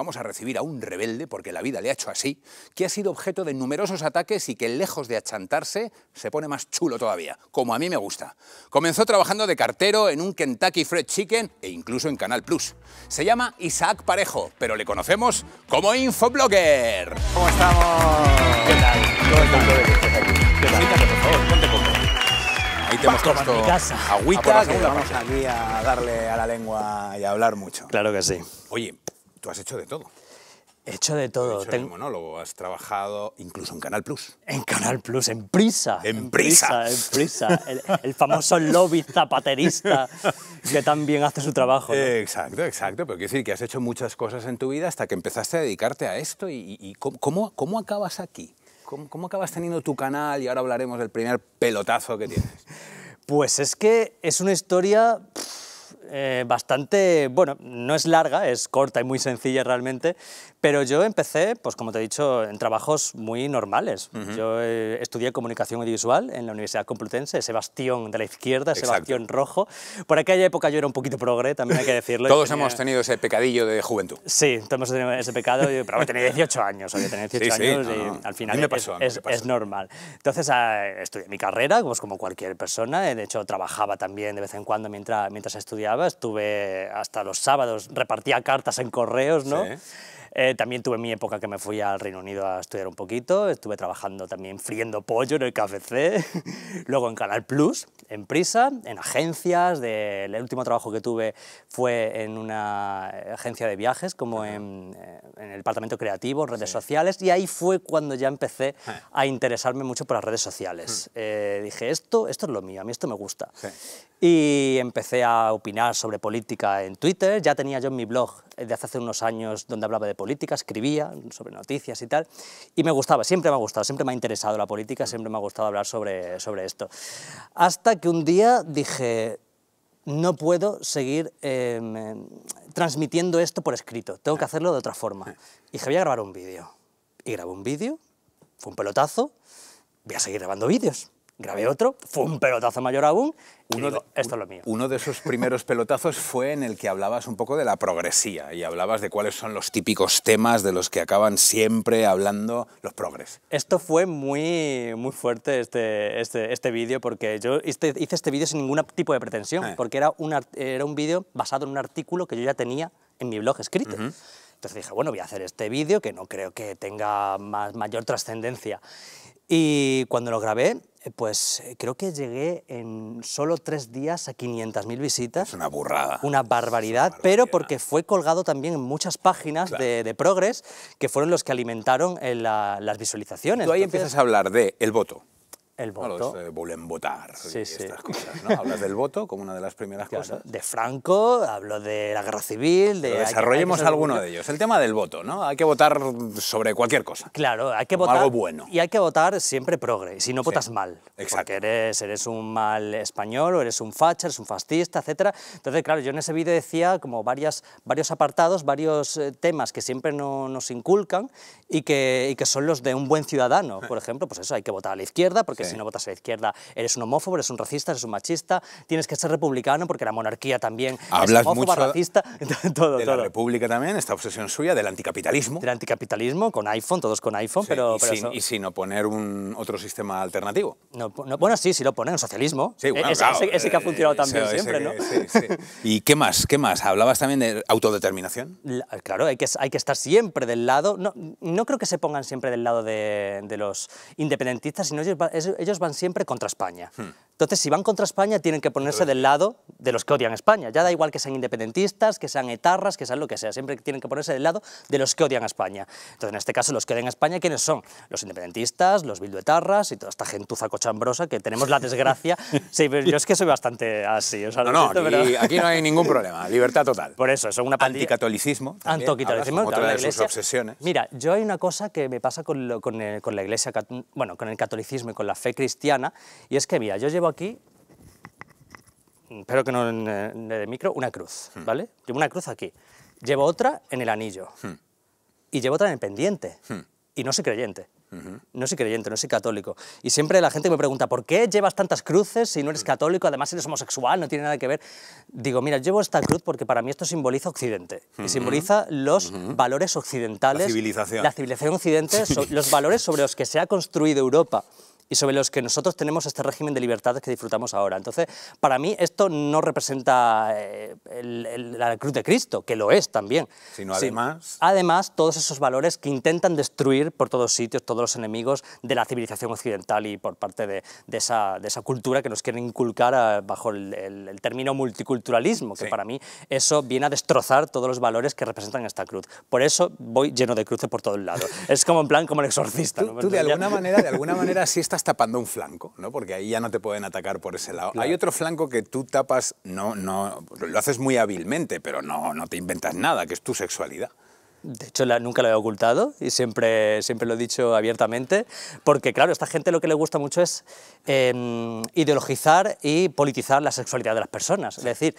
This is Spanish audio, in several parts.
Vamos a recibir a un rebelde, porque la vida le ha hecho así, que ha sido objeto de numerosos ataques y que lejos de achantarse, se pone más chulo todavía, como a mí me gusta. Comenzó trabajando de cartero en un Kentucky Fried Chicken e incluso en Canal Plus. Se llama Isaac Parejo, pero le conocemos como Infoblogger. ¿Cómo estamos? ¿Qué tal? ¿Cómo estás? ¿Qué tal? Ahí tal? ¿Qué tal? agüita. tal? Ah, ¿Qué vamos aquí a darle a la lengua y a hablar mucho. Claro que sí. Oye, tú has hecho de todo. He hecho de todo. He hecho monólogo, has trabajado incluso en Canal Plus. En Canal Plus, en Prisa. En, Prisa. en Prisa. el, famoso lobby zapaterista que también hace su trabajo. Exacto, exacto. Pero quiero decir que has hecho muchas cosas en tu vida hasta que empezaste a dedicarte a esto. ¿Y, cómo, acabas aquí? ¿Cómo acabas teniendo tu canal? Y ahora hablaremos del primer pelotazo que tienes. Pues es que es una historia eh, bastante, bueno, no es larga, es corta y muy sencilla realmente, pero yo empecé, pues como te he dicho, en trabajos muy normales. Yo eh, estudié comunicación audiovisual en la Universidad Complutense, ese bastión de la izquierda, ese bastión rojo. Por aquella época yo era un poquito progre, también hay que decirlo. todos hemos tenido ese pecadillo de juventud. Sí, todos hemos tenido ese pecado, pero tenía 18 años, había tenido 18 años y al final es, es, normal. Entonces ah, estudié mi carrera, pues como cualquier persona, eh, de hecho trabajaba también de vez en cuando mientras, mientras estudiaba, estuve hasta los sábados, repartía cartas en correos, ¿no? Eh, también tuve mi época que me fui al Reino Unido a estudiar un poquito, estuve trabajando también friendo pollo en el KFC, luego en Canal Plus, en Prisa, en agencias, el último trabajo que tuve fue en una agencia de viajes, como eh, en, el departamento creativo, redes sociales, y ahí fue cuando ya empecé ah. a interesarme mucho por las redes sociales. Hmm. Eh, dije, esto, esto es lo mío, a mí esto me gusta y empecé a opinar sobre política en Twitter. Ya tenía yo en mi blog eh, de hace unos años donde hablaba de política, escribía sobre noticias y tal, y me gustaba, siempre me ha gustado, siempre me ha interesado la política, siempre me ha gustado hablar sobre, sobre esto. Hasta que un día dije, no puedo seguir em, transmitiendo esto por escrito, tengo que hacerlo de otra forma. Y dije, voy a grabar un vídeo. Y grabé un vídeo, fue un pelotazo, voy a seguir grabando vídeos grabé otro, fue un pelotazo mayor aún, uno y digo, esto es lo mío. Uno de esos primeros pelotazos fue en el que hablabas un poco de la progresía y hablabas de cuáles son los típicos temas de los que acaban siempre hablando los progres. Esto fue muy, muy fuerte este, este, este vídeo porque yo hice este vídeo sin ningún tipo de pretensión, eh. porque era un, era un vídeo basado en un artículo que yo ya tenía en mi blog escrito. Entonces dije, bueno, voy a hacer este vídeo que no creo que tenga más, mayor trascendencia. Y cuando lo grabé, eh, pues eh, creo que llegué en solo tres días a 500.000 visitas. Es una burrada. Una barbaridad, pero porque fue colgado también en muchas páginas de, Progres, Progress que fueron los que alimentaron eh, las visualizaciones. Tú ahí empiezas a hablar de el voto. El voto. No, los volen votar sí, y sí. estas cosas, ¿no? Hablas del voto como una de las primeras cosas. De Franco, hablo de la guerra civil, de... desarrollemos alguno de ellos. El tema del voto, ¿no? Hay que votar sobre cualquier cosa. Claro, hay que votar... algo bueno. Y hay que votar siempre progre, si no votas mal. Exacto. Porque eres, eres un mal español, o eres un facha, eres un fascista, etc. Entonces, claro, yo en ese vídeo decía como varias, varios apartados, varios eh, temas que siempre no, nos inculcan y que, y que son los de un buen ciudadano. Eh. Por ejemplo, pues eso, hay que votar a la izquierda porque si no votas a la izquierda eres un homófobo, eres un racista, eres un machista, tienes que ser republicano porque la monarquía también Hablas es homófoba, racista, todo, de la república también, esta obsesión suya del anticapitalismo. Del anticapitalismo, con iPhone, todos con iPhone, pero... Y, sin, eso... oponer un otro sistema alternativo. bueno, sí, sí lo ponen, el socialismo. Sí, e, ese, que ha eh, funcionado también siempre, ¿no? Sí, sí. ¿Y qué más? ¿Qué más? Hablabas también de autodeterminación. claro, hay que, hay que estar siempre del lado... No, no creo que se pongan siempre del lado de, los independentistas, sino es, ellos van siempre contra España. Hmm. Entonces, si van contra España, tienen que ponerse del lado de los que odian España. Ya da igual que sean independentistas, que sean etarras, que sean lo que sea. Siempre tienen que ponerse del lado de los que odian España. Entonces, en este caso, los que odian España, ¿quiénes son? Los independentistas, los bilduetarras y toda esta gentuza cochambrosa que tenemos la desgracia. Sí, pero yo es que soy bastante así. no, no, aquí, aquí, no hay ningún problema. Libertad total. Por eso, son una pandilla... Anticatolicismo. Anticatolicismo. Otra de, sus obsesiones. Mira, yo hay una cosa que me pasa con, con, con la iglesia, bueno, con el catolicismo y con la fe cristiana, y es que, mira, yo llevo aquí, espero mm, que no en micro, una cruz, hmm. ¿vale? Llevo una cruz aquí. Llevo otra en el anillo. Hmm. Y llevo otra en el pendiente. Hmm. Y no soy creyente. No soy creyente, no soy católico. Y siempre la gente me pregunta, ¿por qué llevas tantas cruces si no eres católico? Además eres homosexual, no tiene nada que ver. Digo, mira, llevo esta cruz porque para mí esto simboliza Occidente. Y simboliza los valores occidentales. La civilización. La civilización occidente, los valores sobre los que se ha construido Europa y sobre los que nosotros tenemos este régimen de libertades que disfrutamos ahora. Entonces, para mí esto no representa eh, la cruz de Cristo, que lo es también. Sino además... además, todos esos valores que intentan destruir por todos sitios todos los enemigos de la civilización occidental y por parte de, de, esa, de esa, cultura que nos quieren inculcar ah, bajo el, término multiculturalismo, que para mí eso viene a destrozar todos los valores que representan esta cruz. Por eso voy lleno de cruces por todos lados. es como en plan, como el exorcista. Tú, de alguna manera, de alguna manera sí estás tapando un flanco, ¿no? porque ahí ya no te pueden atacar por ese lado. Hay otro flanco que tú tapas, no, no, lo haces muy hábilmente, pero no, no te inventas nada, que es tu sexualidad. De hecho, nunca lo he ocultado y siempre, siempre lo he dicho abiertamente, porque claro, a esta gente lo que le gusta mucho es em, ideologizar y politizar la sexualidad de las personas. Es decir,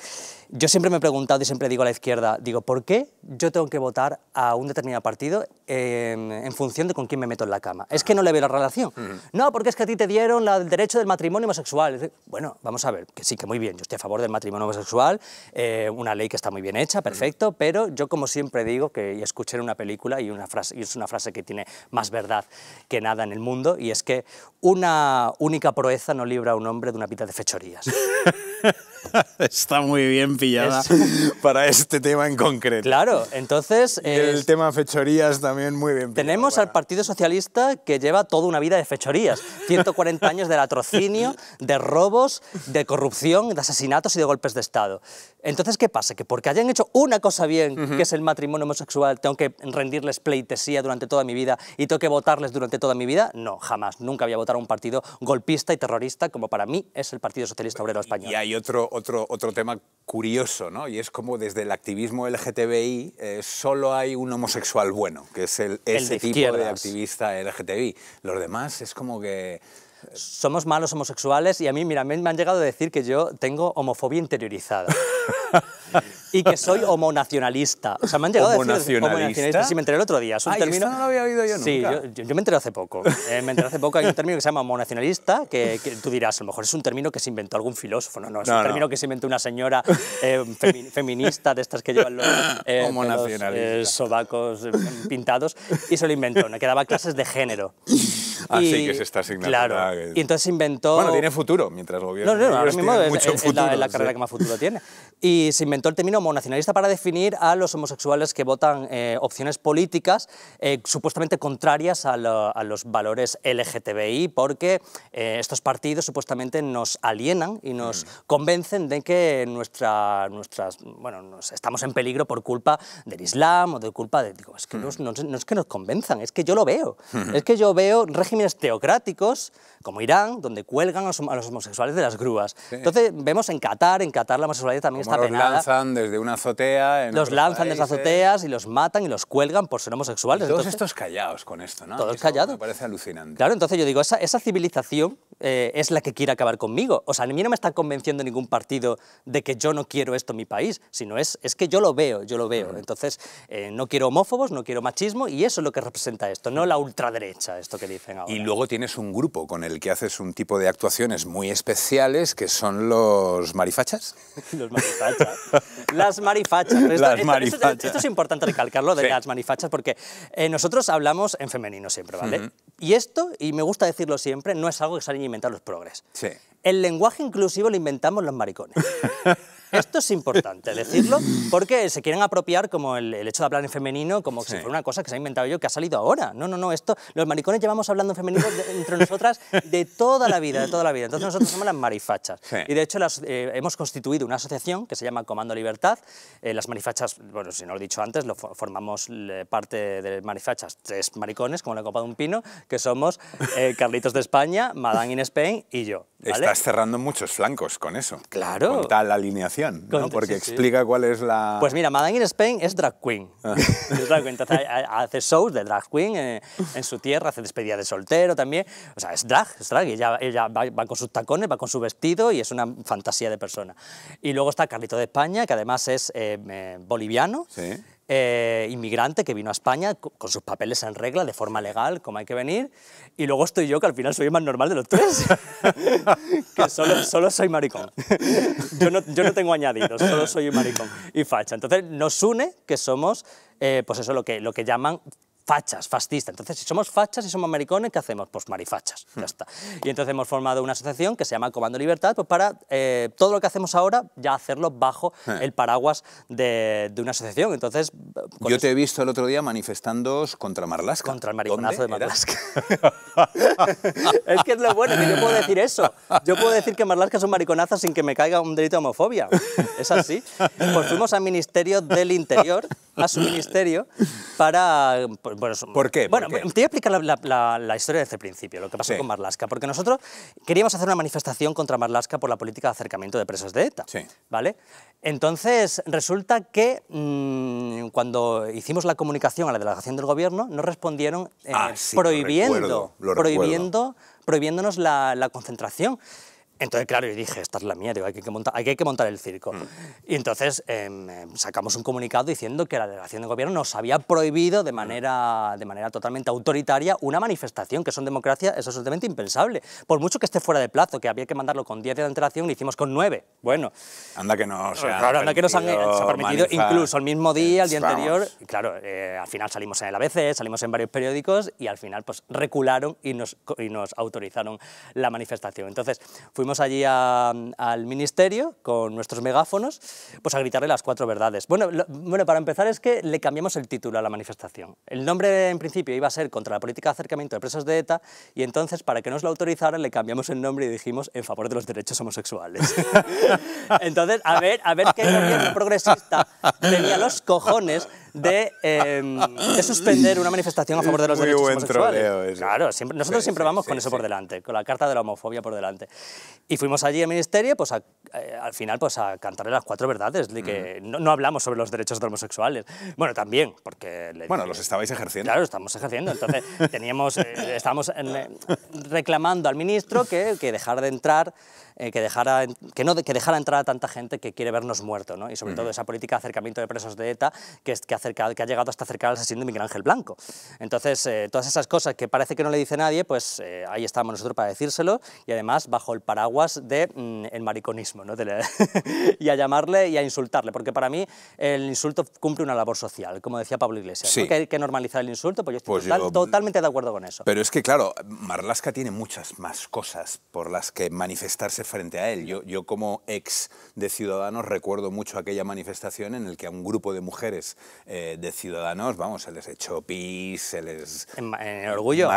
yo siempre me he preguntado y siempre digo a la izquierda, digo, ¿por qué yo tengo que votar a un determinado partido em, en, función de con quién me meto en la cama? Es que no le veo la relación. No, porque es que a ti te dieron el derecho del matrimonio homosexual. Bueno, vamos a ver, que sí, que muy bien, yo estoy a favor del matrimonio homosexual, eh, una ley que está muy bien hecha, perfecto, pero yo como siempre digo, que y escuché en una película y, una frase, y es una frase que tiene más verdad que nada en el mundo, y es que una única proeza no libra a un hombre de una pita de fechorías. Está muy bien pillada para este tema en concreto. Claro, entonces... El tema fechorías también muy bien Tenemos al Partido Socialista que lleva toda una vida de fechorías. 140 años de latrocinio, de robos, de corrupción, de asesinatos y de golpes de Estado. Entonces, ¿qué pasa? Que porque hayan hecho una cosa bien, que es el matrimonio homosexual, tengo que rendirles pleitesía durante toda mi vida y tengo que votarles durante toda mi vida. No, jamás. Nunca voy a votar a un partido golpista y terrorista como para mí es el Partido Socialista Obrero Español. Y hay otro, otro, otro tema curioso, ¿no? Y es como desde el activismo LGTBI eh, solo hay un homosexual bueno, que es el, ese tipo de activista LGTBI. Los demás es como que somos malos homosexuales y a mí, mira, me han llegado a decir que yo tengo homofobia interiorizada. y que soy homonacionalista. O sea, me han llegado a decir homonacionalista. Sí, me enteré el otro día. Es un Ay, término... no lo había oído yo nunca. Sí, yo, me enteré hace poco. Eh, me enteré hace poco hay un término que se llama homonacionalista, que, tú dirás, a lo mejor es un término que se inventó algún filósofo. No, no, es un término que se inventó una señora eh, feminista de estas que llevan los, eh, eh sobacos pintados y se lo inventó, que daba clases de género. Así ah, que se está asignando. Claro. Y entonces inventó. Bueno, tiene futuro mientras gobierno. No, no, no ahora mismo es, la, carrera que más futuro tiene y se inventó el término homonacionalista para definir a los homosexuales que votan eh, opciones políticas eh, supuestamente contrarias eh, a, los valores LGTBI, porque estos partidos supuestamente nos alienan y nos mm. convencen de que nuestra, nuestras, bueno, nos estamos en peligro por culpa del Islam o de culpa de... Digo, es que mm. no, es que nos convenzan, es que yo lo veo. Es que yo veo regímenes teocráticos como Irán, donde cuelgan a los, homosexuales de las grúas. Entonces vemos en Qatar, en Qatar la homosexualidad también los lanzan desde una azotea. los lanzan desde azoteas y los matan y los cuelgan por ser homosexuales. todos estos callados con esto, ¿no? Todos callados. Me parece alucinante. Claro, entonces yo digo, esa, esa civilización eh, es la que quiere acabar conmigo. O sea, a mí no me está convenciendo ningún partido de que yo no quiero esto en mi país, sino es, es que yo lo veo, yo lo veo. Entonces, eh, no quiero homófobos, no quiero machismo y eso es lo que representa esto, no la ultraderecha, esto que dicen ahora. Y luego tienes un grupo con el que haces un tipo de actuaciones muy especiales que son los marifachas. los marifachas. las marifachas. Esto, es importante recalcarlo de las marifachas porque eh, nosotros hablamos en femenino siempre, ¿vale? Y esto, y me gusta decirlo siempre, no es algo que se los progres. El lenguaje inclusivo lo inventamos los maricones. Esto es importante decirlo porque se quieren apropiar como el, hecho de hablar en femenino como si fuera una cosa que se ha inventado yo, que ha salido ahora. No, no, no, esto, los maricones llevamos hablando en femenino entre nosotras de toda la vida, de toda la vida. Entonces nosotros somos las marifachas. Y de hecho las, eh, hemos constituido una asociación que se llama Comando Libertad. Eh, las marifachas, bueno, si no lo he dicho antes, lo formamos parte de marifachas, tres maricones, como la copa de un pino, que somos eh, Carlitos de España, Madame in Spain y yo. Estás cerrando muchos flancos con eso. Claro. Con tal alineación, ¿no? Porque explica cuál es la... Pues mira, Madame in Spain es drag queen. Ah. Entonces, hace shows de drag queen eh, en, su tierra, hace despedida de soltero también. O sea, es drag, es drag. Y ella, va, con sus tacones, va con su vestido y es una fantasía de persona. Y luego está Carlito de España, que además es eh, eh, boliviano. Sí. Eh, inmigrante que vino a España con sus papeles en regla, de forma legal, como hay que venir. Y luego estoy yo, que al final soy el más normal de los tres, que solo, soy maricón. yo, no, yo, no, tengo añadidos, solo soy un maricón y facha. Entonces nos une que somos, eh, pues eso, lo que, lo que llaman fachas, fascistas. Entonces, si somos fachas y somos maricones, ¿qué hacemos? Pues marifachas, ya hmm. está. Y entonces hemos formado una asociación que se llama Comando Libertad pues para eh, todo lo que hacemos ahora ya hacerlo bajo eh. el paraguas de, una asociación. Entonces, eh, Yo te he visto el otro día manifestándoos contra Marlaska. Contra el mariconazo de Marlaska. es que es lo bueno, que yo puedo decir eso. Yo puedo decir que Marlaska es un mariconazo sin que me caiga un delito de homofobia. Es así. Pues fuimos al Ministerio del Interior, a su ministerio, para pues, bueno, ¿Por qué? Bueno, te voy a explicar la, historia desde el principio, lo que pasó con Marlaska, porque nosotros queríamos hacer una manifestación contra Marlaska por la política de acercamiento de presos de ETA, sí. ¿vale? Entonces, resulta que mm, cuando hicimos la comunicación a la delegación del gobierno, nos respondieron eh, ah, prohibiendo, prohibiendo, prohibiéndonos la concentración. Entonces, claro, y dije, esta es la mía, hay, que montar, hay que montar el circo. Mm. Y entonces em, em, sacamos un comunicado diciendo que la delegación de gobierno nos había prohibido de mm. manera, de manera totalmente autoritaria una manifestación, que son democracia es absolutamente impensable. Por mucho que esté fuera de plazo, que había que mandarlo con 10 días de antelación, lo hicimos con 9. Bueno. Anda que no nos han, eh, ha permitido incluso el mismo día, el día anterior. Claro, eh, al final salimos en el ABC, salimos en varios periódicos y al final pues recularon y nos, y nos autorizaron la manifestación. Entonces, fuimos allí al ministerio con nuestros megáfonos pues a gritarle las cuatro verdades. Bueno, bueno, para empezar es que le cambiamos el título a la manifestación. El nombre en principio iba a ser contra la política de acercamiento de presos de ETA y entonces para que nos lo autorizaran le cambiamos el nombre y dijimos en favor de los derechos homosexuales. entonces, a ver, a ver qué gobierno progresista tenía los cojones de, em, de suspender una manifestación a favor de los Muy derechos buen homosexuales. claro, nosotros siempre vamos con eso por delante, con la carta de la homofobia por delante. Y fuimos allí al ministerio pues, a eh, al final pues a cantarle las cuatro verdades, de que no, hablamos sobre los derechos de homosexuales. Bueno, también, porque... bueno, los estabais ejerciendo. Claro, estamos ejerciendo. Entonces teníamos, eh, estábamos eh, reclamando al ministro que, que dejara de entrar que, dejara, que, no, que dejara entrar a tanta gente que quiere vernos muertos, ¿no? y sobre todo esa política de acercamiento de presos de ETA que, ha llegado hasta acercar al asesino de Miguel Ángel Blanco. Entonces, todas esas cosas que parece que no le dice nadie, pues ahí estamos nosotros para decírselo y además bajo el paraguas del mm, mariconismo. y a llamarle y a insultarle, porque para mí el insulto cumple una labor social, como decía Pablo Iglesias, que hay que normalizar el insulto, pues yo estoy pues totalmente de acuerdo con eso. Pero es que, claro, Marlaska tiene muchas más cosas por las que manifestarse frente a él. Yo, yo como ex de Ciudadanos recuerdo mucho aquella manifestación en la que a un grupo de mujeres eh, de Ciudadanos, vamos, se les echó pis, se les... En, orgullo,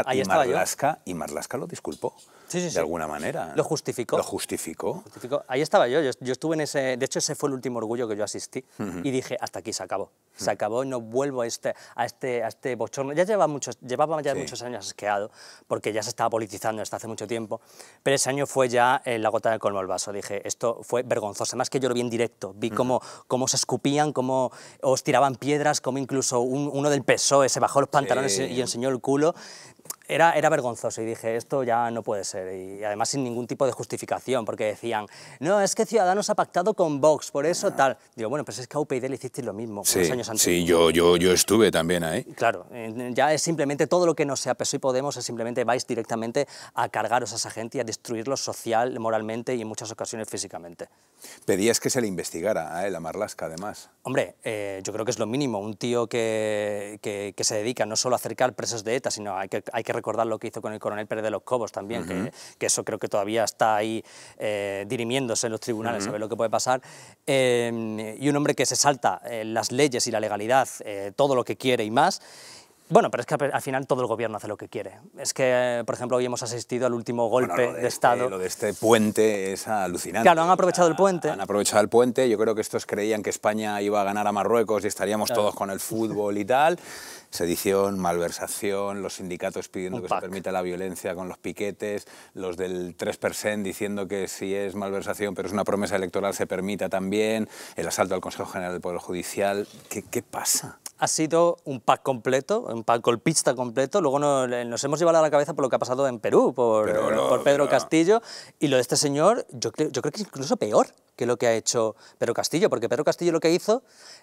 Y Marlaska lo disculpó, de alguna manera. Lo justificó. Lo justificó. Ahí está estaba yo, yo, estuve en ese, de hecho ese fue el último orgullo que yo asistí y dije, hasta aquí se acabó, se acabó, no vuelvo a este, a este, a este bochorno. Ya llevaba, muchos, llevaba ya muchos años asqueado, porque ya se estaba politizando hasta hace mucho tiempo, pero ese año fue ya eh, la gota de colmo al vaso, dije, esto fue vergonzoso, además que yo lo vi en directo, vi cómo, cómo se escupían, cómo os tiraban piedras, cómo incluso uno del PSOE se bajó los pantalones y enseñó el culo, era, era vergonzoso y dije, esto ya no puede ser. Y además sin ningún tipo de justificación, porque decían, no, es que Ciudadanos ha pactado con Vox, por eso tal. Digo, bueno, pues es que a y le hicisteis lo mismo sí, años antes. Sí, yo, yo, yo estuve también ahí. Claro, ya es simplemente todo lo que no sea PSOE y Podemos, es simplemente vais directamente a cargaros a esa gente y a destruirlos social, moralmente y en muchas ocasiones físicamente. Pedías que se le investigara a él, a Marlaska, además. Hombre, eh, yo creo que es lo mínimo. Un tío que, que, se dedica no solo a acercar presos de ETA, sino hay que, hay que recordar lo que hizo con el coronel Pérez de los Cobos también, que, eso creo que todavía está ahí eh, dirimiéndose en los tribunales, a ver lo que puede pasar. Eh, y un hombre que se salta eh, las leyes y la legalidad, todo lo que quiere y más bueno, pero es que al final todo el gobierno hace lo que quiere. Es que, por ejemplo, hoy hemos asistido al último golpe de, este, Estado. Lo de este puente es alucinante. Claro, han aprovechado el puente. Han aprovechado el puente. Yo creo que estos creían que España iba a ganar a Marruecos y estaríamos todos con el fútbol y tal. Sedición, malversación, los sindicatos pidiendo que se permita la violencia con los piquetes, los del 3% diciendo que si es malversación pero es una promesa electoral se permita también, el asalto al Consejo General del Poder Judicial. qué pasa? ha sido un pack completo, un pack golpista completo. Luego nos, hemos llevado a la cabeza por lo que ha pasado en Perú, por, Pedro Castillo. Y lo de este señor, yo creo, que es incluso peor que lo que ha hecho Pedro Castillo, porque Pedro Castillo lo que hizo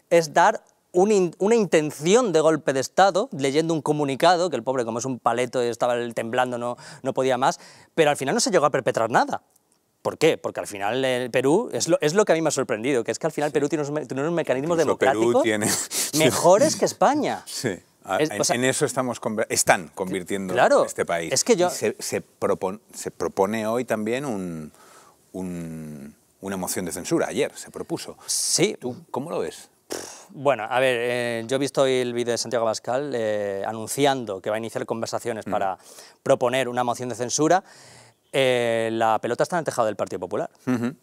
es dar una intención de golpe de Estado, leyendo un comunicado, que el pobre como es un paleto estaba temblando no podía más, pero al final no se llegó a perpetrar nada. ¿Por qué? Porque al final el eh, Perú, es lo, que a mí me ha sorprendido, que es que al final Perú tiene unos, de mecanismos democráticos mejores que España. Sí. Ah, en, eso estamos están convirtiendo este país. Es que yo... Se, se, propone hoy también una moción de censura. Ayer se propuso. Sí. ¿Tú cómo lo ves? Bueno, a ver, eh, yo he visto hoy el vídeo de Santiago Bascal eh, anunciando que va a iniciar conversaciones mm. para proponer una moción de censura. Eh, la pelota está en el tejado del Partido Popular.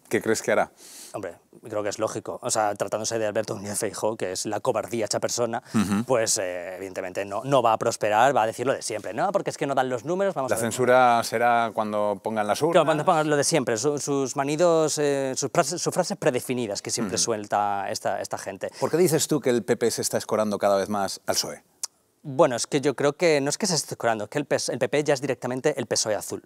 ¿Qué crees que hará? Hombre, creo que es lógico. O sea, tratándose de Alberto Núñez Feijóo, que es la cobardía hecha persona, pues eh, evidentemente no, no va a prosperar, va a decir lo de siempre. No, porque es que no dan los números, vamos La censura será cuando pongan las urnas. cuando pongan lo de siempre, sus manidos, eh, sus, frases, predefinidas que siempre suelta esta, gente. ¿Por qué dices tú que el PP se está escorando cada vez más al PSOE? Bueno, es que yo creo que no es que se esté escorando, es que el PP ya es directamente el PSOE azul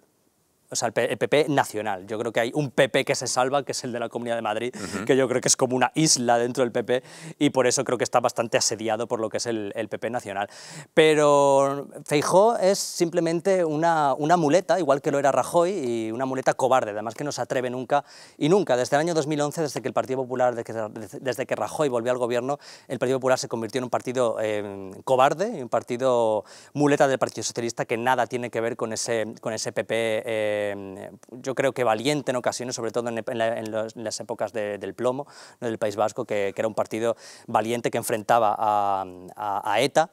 o sea, el, PP nacional. Yo creo que hay un PP que se salva, que es el de la Comunidad de Madrid, que yo creo que es como una isla dentro del PP y por eso creo que está bastante asediado por lo que es el, PP nacional. Pero Feijó es simplemente una, una muleta, igual que lo era Rajoy, y una muleta cobarde, además que no se atreve nunca y nunca. Desde el año 2011, desde que el Partido Popular, desde que, Rajoy volvió al gobierno, el Partido Popular se convirtió en un partido em, cobarde, un partido muleta del Partido Socialista que nada tiene que ver con ese, con ese PP. Eh, Em, yo creo que valiente en ocasiones, sobre todo en, las épocas del plomo, del País Vasco, que, era un partido valiente que enfrentaba a, ETA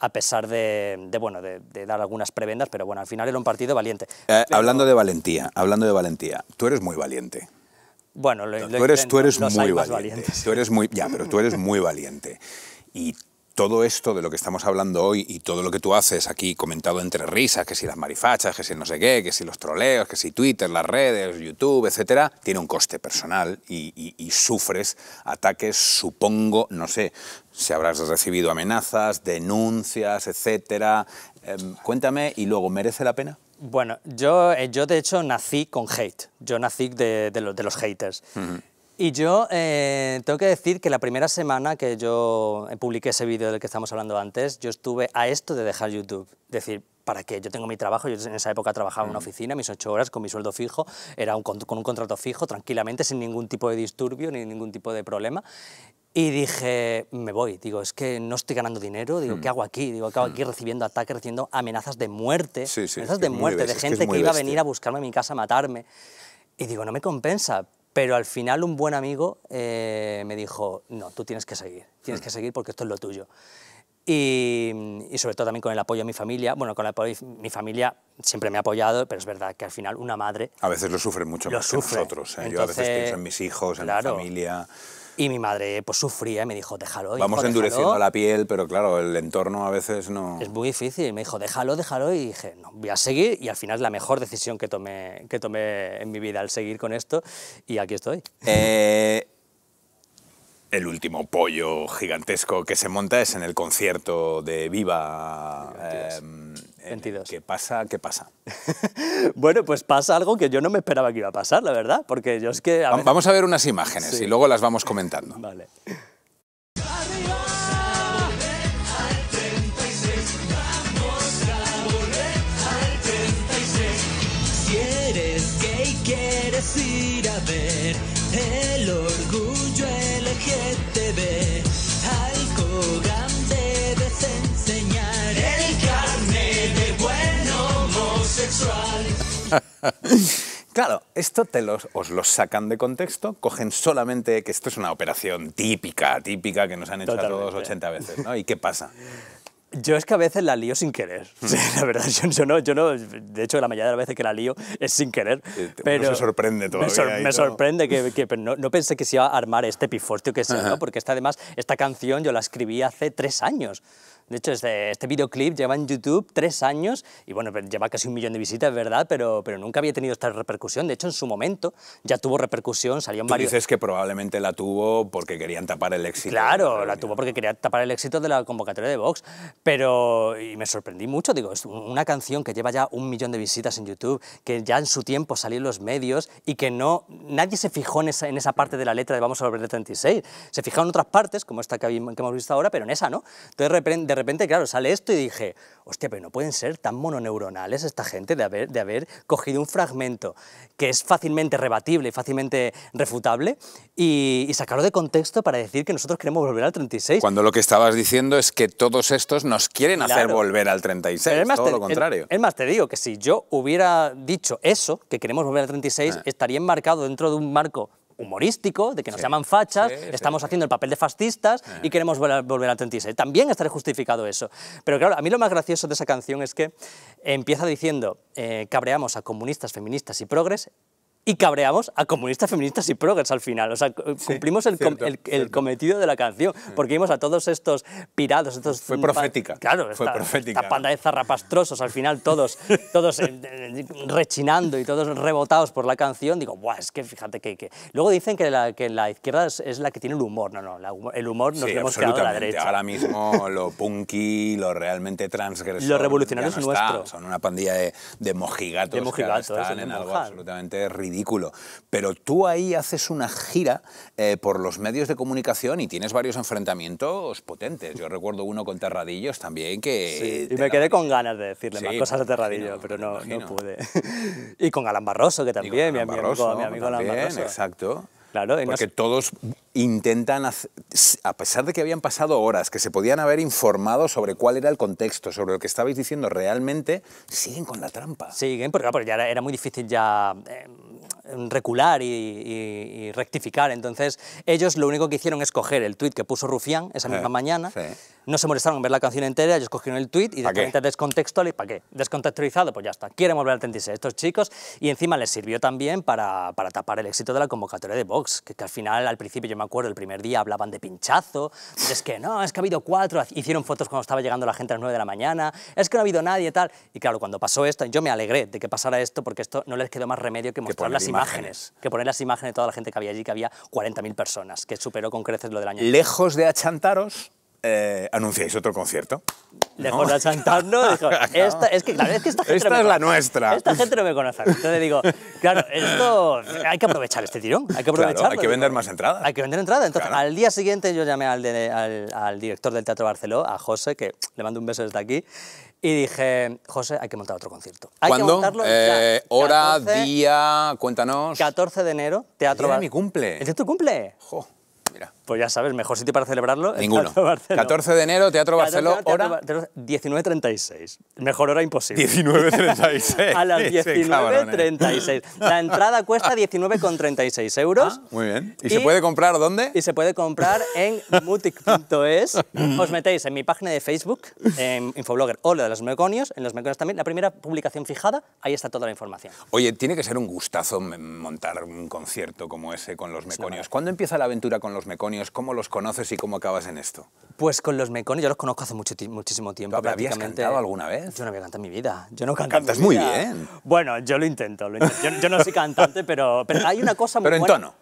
a pesar de, bueno, de, dar algunas prebendas, pero bueno, al final era un partido valiente. Eh, hablando de valentía, hablando de valentía, tú eres muy valiente. Bueno, tú, eres, tú eres, muy valiente. Tú eres muy, ya, pero tú eres muy valiente. Y todo esto de lo que estamos hablando hoy y todo lo que tú haces aquí comentado entre risas, que si las marifachas, que si no sé qué, que si los troleos, que si Twitter, las redes, YouTube, etcétera, tiene un coste personal y, sufres ataques, supongo, no sé, si habrás recibido amenazas, denuncias, etcétera. Em, cuéntame y luego, ¿merece la pena? Bueno, yo, eh, yo de hecho nací con hate, yo nací de, los haters. Y yo eh, tengo que decir que la primera semana que yo eh, publiqué ese vídeo del que estamos hablando antes, yo estuve a esto de dejar YouTube. Es decir, ¿para qué? Yo tengo mi trabajo, yo en esa época trabajaba en una mm. oficina, mis ocho horas, con mi sueldo fijo, era un, con un contrato fijo, tranquilamente, sin ningún tipo de disturbio ni ningún tipo de problema. Y dije, me voy, digo, es que no estoy ganando dinero, digo, mm. ¿qué hago aquí? Digo, ¿qué aquí mm. recibiendo ataques, recibiendo amenazas de muerte? Sí, sí, amenazas de muerte, de gente que, iba a venir a buscarme a mi casa a matarme. Y digo, no me compensa, pero al final un buen amigo eh, me dijo, no, tú tienes que seguir, tienes que mm. seguir porque esto es lo tuyo. Y, sobre todo también con el apoyo de mi familia. Bueno, con el apoyo de mi familia siempre me ha apoyado, pero es verdad que al final una madre... A veces lo sufre mucho más que nosotros. ¿eh? Yo a veces pienso en mis hijos, en la mi familia... Y mi madre pues sufría, me dijo, déjalo. Vamos endureciendo la piel, pero claro, el entorno a veces no... Es muy difícil, me dijo, déjalo, déjalo, y dije, no, voy a seguir, y al final la mejor decisión que tomé, que tomé en mi vida al seguir con esto, y aquí estoy. Eh, el último pollo gigantesco que se monta es en el concierto de Viva... ¿Qué pasa? ¿Qué pasa? bueno, pues pasa algo que yo no me esperaba que iba a pasar, la verdad, porque yo es que... vamos a ver unas imágenes y luego las vamos comentando. vale. Claro, esto te los, os lo sacan de contexto, cogen solamente que esto es una operación típica, típica que nos han hecho Totalmente. todos 80 veces, ¿no? ¿Y qué pasa? Yo es que a veces la lío sin querer. Mm. la verdad, yo, no, yo no. De hecho, la mayoría de las veces que la lío es sin querer. Pero Uno sorprende todo. Me, sorprende que, no, pensé que se iba a armar este pifostio que sea, ¿no? Porque esta, además, esta canción yo la escribí hace tres años. De hecho, este, este videoclip lleva en YouTube tres años y bueno, pues, lleva casi un millón de visitas, ¿verdad? Pero, pero nunca había tenido esta repercusión. De hecho, en su momento ya tuvo repercusión, salió ¿Tú varios... dices que probablemente la tuvo porque querían tapar el éxito. Claro, la tuvo porque querían tapar el éxito de la convocatoria de Vox, pero... Y me sorprendí mucho, digo, es una canción que lleva ya un millón de visitas en YouTube, que ya en su tiempo salió en los medios y que no... Nadie se fijó en esa, en esa parte de la letra de Vamos a volver de 36. Se fijaron en otras partes, como esta que, hemos visto ahora, pero en esa no. Entonces, de de repente, claro, sale esto y dije, hostia, pero no pueden ser tan mononeuronales esta gente de haber, de haber cogido un fragmento que es fácilmente rebatible y fácilmente refutable y, sacarlo de contexto para decir que nosotros queremos volver al 36. Cuando lo que estabas diciendo es que todos estos nos quieren hacer volver al 36, más, todo lo contrario. Es más, te digo que si yo hubiera dicho eso, que queremos volver al 36, ah. estaría enmarcado dentro de un marco humorístico, de que nos llaman fachas, estamos haciendo el papel de fascistas y eh. queremos volver, a 36. También estaré justificado eso. Pero claro, a mí lo más gracioso de esa canción es que empieza diciendo eh, cabreamos a comunistas, feministas y progres y cabreamos a comunistas, feministas y progres al final. O sea, cumplimos el, cometido de la canción, porque vimos a todos estos pirados, estos... Fue profética. Claro, fue profética. Esta panda de zarrapastrosos, al final todos, todos eh, eh, rechinando y todos rebotados por la canción. Digo, Buah, es que fíjate que... Luego dicen que la, que la izquierda es, la que tiene el humor. No, no, el humor nos lo hemos quedado la derecha. Ahora mismo lo punky, lo realmente transgresor... Los revolucionarios nuestros. Son una pandilla de, mojigatos de están en algo absolutamente ridículo pero tú ahí haces una gira eh, por los medios de comunicación y tienes varios enfrentamientos potentes. Yo recuerdo uno con Terradillos también que... Sí, y me quedé con ganas de decirle más cosas a Terradillo, pero no, pude. y con Alan Barroso, que también, mi, amigo, mi amigo, Alan Barroso. Exacto. Claro, porque todos intentan, a pesar de que habían pasado horas, que se podían haber informado sobre cuál era el contexto, sobre lo que estabais diciendo realmente, siguen con la trampa. Siguen, porque, ya era, muy difícil ya em, recular y, rectificar. Entonces, ellos lo único que hicieron es coger el tuit que puso Rufián esa eh, misma mañana, no se molestaron en ver la canción entera, ellos cogieron el tuit y de descontextual y ¿para qué? Descontextualizado, pues ya está. Quieren volver al 36 estos chicos y encima les sirvió también para, para tapar el éxito de la convocatoria de Vox, que, que al final, al principio yo me el primer día hablaban de pinchazo, es que no, es que ha habido cuatro, hicieron fotos cuando estaba llegando la gente a las nueve de la mañana, es que no ha habido nadie, y tal. Y claro, cuando pasó esto, yo me alegré de que pasara esto porque esto no les quedó más remedio que mostrar las imágenes. imágenes, que poner las imágenes de toda la gente que había allí, que había 40.000 personas, que superó con creces lo del año. Lejos de achantaros, eh, anunciáis otro concierto. Dejó de la Santando, dijo, esta, es que claro, es que esta gente Esta es la nuestra. Esta gente no me conoce. Entonces digo, claro, esto, hay que aprovechar este tirón, hay que aprovecharlo. hay que vender más entradas. Hay que vender entradas. Entonces, al día siguiente yo llamé al, director del Teatro Barceló, a José, que le mando un beso desde aquí, y dije, José, hay que montar otro concierto. Hay ¿Cuándo? Que montarlo eh, hora, día, cuéntanos. 14 de enero, Teatro Barceló. mi cumple. ¿Es tu cumple? Jo, mira. Pues ya sabes, mejor sitio para celebrarlo. Ninguno. 14 de enero, Teatro Barceló, hora. 19.36. Mejor hora imposible. 19.36. a las 19.36. La entrada cuesta 19,36 euros. Ah, muy bien. ¿Y, se puede comprar dónde? Y se puede comprar en mutic.es. Os metéis en mi página de Facebook, en Infoblogger o de los Meconios, en los Meconios también. La primera publicación fijada, ahí está toda la información. Oye, tiene que ser un gustazo montar un concierto como ese con los Meconios. ¿Cuándo empieza la aventura con los Meconios? ¿Cómo los conoces y cómo acabas en esto? Pues con los Mecones yo los conozco hace muchísimo tiempo. ¿Pero ¿Habías cantado alguna vez? Yo no había cantado en mi vida. Yo no canto Cantas muy bien. Bueno, yo lo intento. Yo, no soy cantante, pero, hay una cosa muy buena. Pero en tono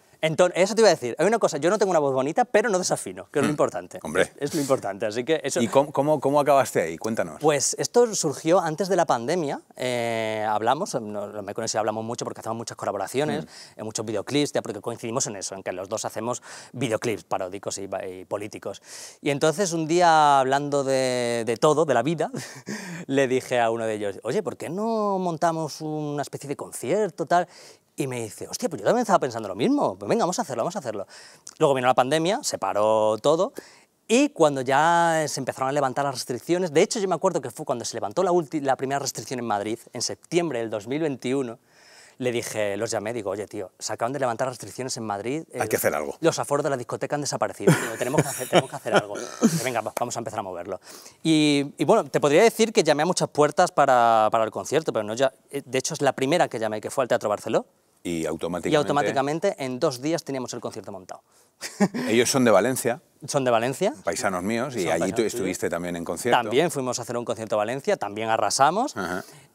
eso te iba a decir. Hay una cosa, yo no tengo una voz bonita, pero no desafino, que es lo mm. importante. Hombre. Es, lo importante, así que eso... ¿Y cómo, cómo, acabaste ahí? Cuéntanos. Pues esto surgió antes de la pandemia. Eh, hablamos, em, no, me hablamos mucho porque hacemos muchas colaboraciones, mm. eh, muchos videoclips, ya, porque coincidimos en eso, en que los dos hacemos videoclips paródicos y, políticos. Y entonces un día, hablando de, de todo, de la vida, le dije a uno de ellos, oye, ¿por qué no montamos una especie de concierto tal? Y me dice, hostia, pues yo también estaba pensando lo mismo, pues venga, vamos a hacerlo, vamos a hacerlo. Luego vino la pandemia, se paró todo, y cuando ya se empezaron a levantar las restricciones, de hecho yo me acuerdo que fue cuando se levantó la, la primera restricción en Madrid, en septiembre del 2021, le dije, los llamé, digo, oye, tío, se acaban de levantar restricciones en Madrid. Hay que hacer algo. Los aforos de la discoteca han desaparecido, tenemos, que hacer, tenemos que hacer algo. Venga, vamos a empezar a moverlo. Y, y, bueno, te podría decir que llamé a muchas puertas para, para el concierto, pero no ya. Eh, de hecho, es la primera que llamé, que fue al Teatro Barceló, y automáticamente... en dos días teníamos el concierto montado. Ellos son de Valencia. Son de Valencia. Paisanos míos, y allí tú estuviste también en concierto. También fuimos a hacer un concierto a Valencia, también arrasamos.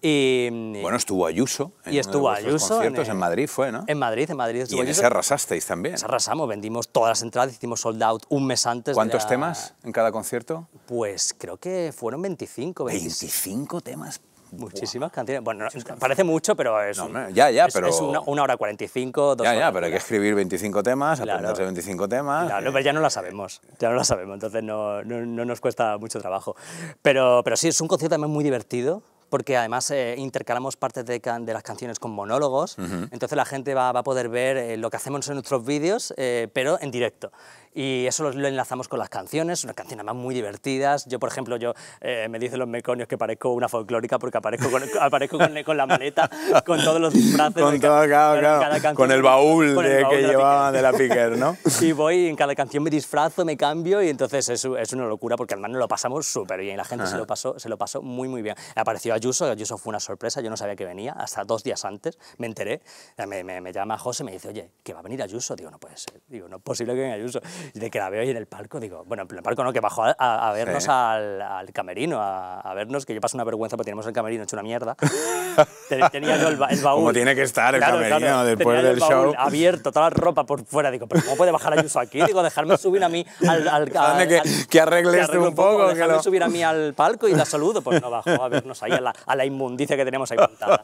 Y, bueno, estuvo Ayuso. y estuvo Ayuso. conciertos en, Madrid fue, ¿no? En Madrid, en Madrid. Estuvo y en arrasasteis también. Se arrasamos, vendimos todas las entradas, hicimos sold out un mes antes. ¿Cuántos de temas en cada concierto? Pues creo que fueron 25, 25 temas Muchísimas canciones. Bueno, parece mucho, pero es, no, ya, ya, pero... es una, una, hora 45, dos Ya, ya, pero hay que escribir 25 temas, claro. aprenderse 25 temas. Eh. ya no la sabemos, ya no la sabemos, entonces no, no, nos cuesta mucho trabajo. Pero, pero sí, es un concierto también muy divertido, porque además eh, intercalamos partes de, de, las canciones con monólogos, entonces la gente va, a poder ver eh, lo que hacemos en nuestros vídeos, pero en directo y eso lo, enlazamos con las canciones, unas canciones más muy divertidas. Yo, por ejemplo, yo eh, me dicen los meconios que parezco una folclórica porque aparezco con, aparezco con, la maleta, con todos los disfraces. Con Con el baúl, que llevaban de la Piquer, ¿no? y voy en cada canción me disfrazo, me cambio y entonces es, es una locura porque además nos lo pasamos súper bien. La gente se lo, pasó, se lo pasó muy, muy bien. Apareció Ayuso, Ayuso fue una sorpresa, yo no sabía que venía, hasta dos días antes me enteré. Eh, me, me, llama José me dice, oye, que va a venir Ayuso. Digo, no puede ser, digo, no es posible que venga Ayuso. de que la veo ahí en el palco, digo, bueno, en el palco no, que bajó a, vernos al, al, camerino, a, vernos, que yo paso una vergüenza porque tenemos el camerino hecho una mierda. tenía yo el, baúl. Como tiene que estar el camerino después del show. Abierto, toda la ropa por fuera, digo, pero ¿cómo puede bajar Ayuso aquí? Digo, dejarme subir a mí al. al, que, que, arregles un poco. poco dejarme subir a mí al palco y la saludo, pues no bajó a vernos ahí a la, a inmundicia que tenemos ahí montada.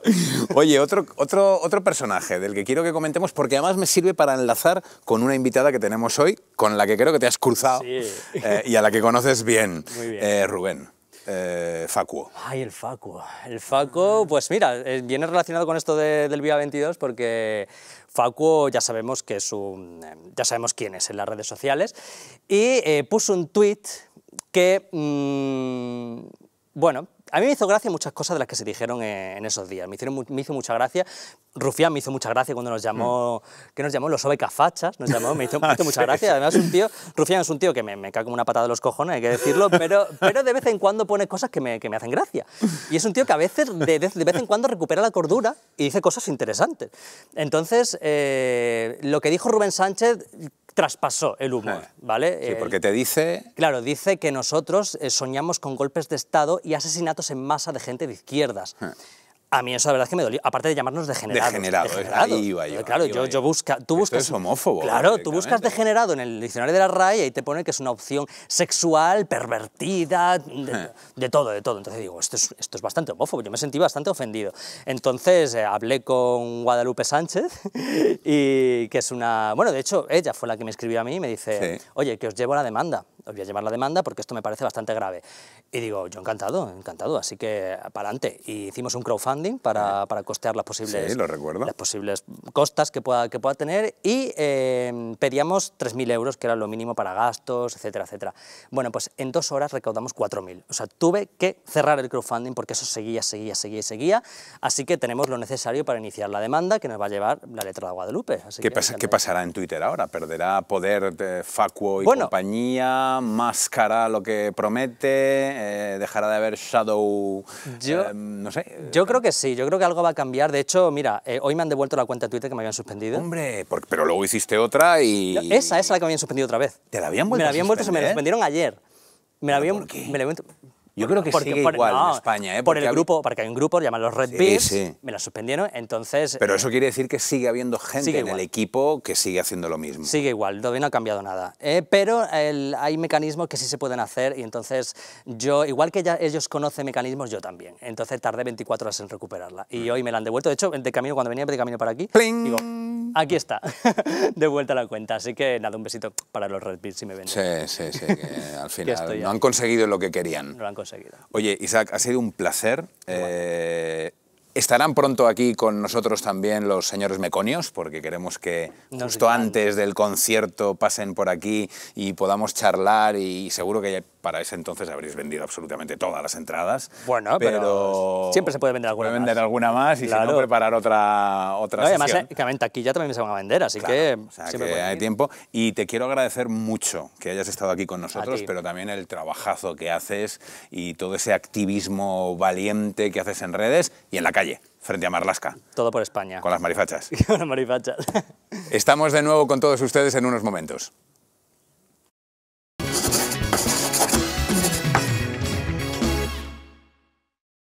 Oye, otro, otro, otro personaje del que quiero que comentemos, porque además me sirve para enlazar con una invitada que tenemos hoy, con la que creo que te has cruzado eh, y a la que conoces bien, eh, Rubén. Eh, facuo. Ay, el Facuo. El Facuo, pues mira, viene relacionado con esto del Vía 22 porque Facuo ya sabemos que ya sabemos quién es en las redes sociales y puso un tweet que, mm, bueno, a mí me hizo gracia muchas cosas de las que se dijeron en esos días. Me, me hizo mucha gracia. Rufián me hizo mucha gracia cuando nos llamó, ¿Qué mm. que nos llamó los obecafachas, nos llamó, me hizo, mucha gracia. Además, un tío, Rufián es un tío que me, cae como una patada de los cojones, hay que decirlo, pero, de vez en cuando pone cosas que me, hacen gracia. Y es un tío que a veces, de, vez en cuando, recupera la cordura y dice cosas interesantes. Entonces, eh, lo que dijo Rubén Sánchez traspasó el humor, ¿vale? Sí, eh, porque te dice... Claro, dice que nosotros eh, soñamos con golpes de Estado y asesinatos en masa de gente de izquierdas. Ah. A mí eso la verdad es que me dolió. Aparte de llamarnos degenerados. Degenerado, Claro, yo, busca, tú buscas... homófobo. Claro, tú buscas degenerado en el diccionario de la RAE y ahí te pone que es una opción sexual, pervertida, de, todo, de todo. Entonces digo, esto es, esto es bastante homófobo. Yo me sentí bastante ofendido. Entonces eh, hablé con Guadalupe Sánchez, y que es una... Bueno, de hecho, ella fue la que me escribió a mí y me dice, oye, que os llevo a la demanda voy a llevar la demanda porque esto me parece bastante grave. Y digo, yo encantado, encantado, así que para adelante. Y hicimos un crowdfunding para, para costear las posibles, sí, lo recuerdo. las posibles costas que pueda, que pueda tener y eh, pedíamos 3.000 euros, que era lo mínimo para gastos, etcétera, etcétera. Bueno, pues en dos horas recaudamos 4.000. O sea, tuve que cerrar el crowdfunding porque eso seguía, seguía, seguía y seguía. Así que tenemos lo necesario para iniciar la demanda que nos va a llevar la letra de Guadalupe. Así ¿Qué, que, ¿Qué pasará en Twitter ahora? ¿Perderá poder de eh, Facuo y bueno, compañía? ¿Máscara lo que promete, eh, dejará de haber shadow, yo, eh, no sé. Yo creo eh. que sí, yo creo que algo va a cambiar. De hecho, mira, hoy me han devuelto la cuenta de Twitter que me habían suspendido. Hombre, pero luego hiciste otra y... Esa, es la que me habían suspendido otra vez. ¿Te la habían vuelto Me la habían vuelto, se me la suspendieron ayer. Me la habían, ¿Por Me la habían, yo creo que sigue igual en España. ¿eh? Por el grupo, porque hay un grupo, llaman los Red sí, me la suspendieron, entonces... Pero eh, eso quiere decir que sigue habiendo gente en el equipo que sigue haciendo lo mismo. Sigue igual, todavía no ha cambiado nada. Eh, pero hay mecanismos que sí se pueden hacer y entonces yo, igual que ellos conocen mecanismos, yo también. Entonces tardé 24 horas en recuperarla y mm. hoy me la han devuelto. De hecho, de camino, cuando venía de camino para aquí, digo, aquí está, de vuelta a la cuenta. Así que nada, un besito para los Red Beats si me ven. Sí, sí, sí, que al final no han conseguido lo que querían. No lo han conseguido. Oye, Isaac, ha sido un placer. Estarán pronto aquí con nosotros también los señores meconios, porque queremos que justo antes del concierto pasen por aquí y podamos charlar y seguro que para ese entonces habréis vendido absolutamente todas las entradas. Bueno, pero, siempre se puede vender alguna puede vender más. alguna más y si no, preparar otra, otra además, eh, aquí ya también se van a vender, así que... siempre hay tiempo. Y te quiero agradecer mucho que hayas estado aquí con nosotros, pero también el trabajazo que haces y todo ese activismo valiente que haces en redes y en la calle frente a Marlasca. Todo por España. Con las marifachas. con las marifachas. Estamos de nuevo con todos ustedes en unos momentos.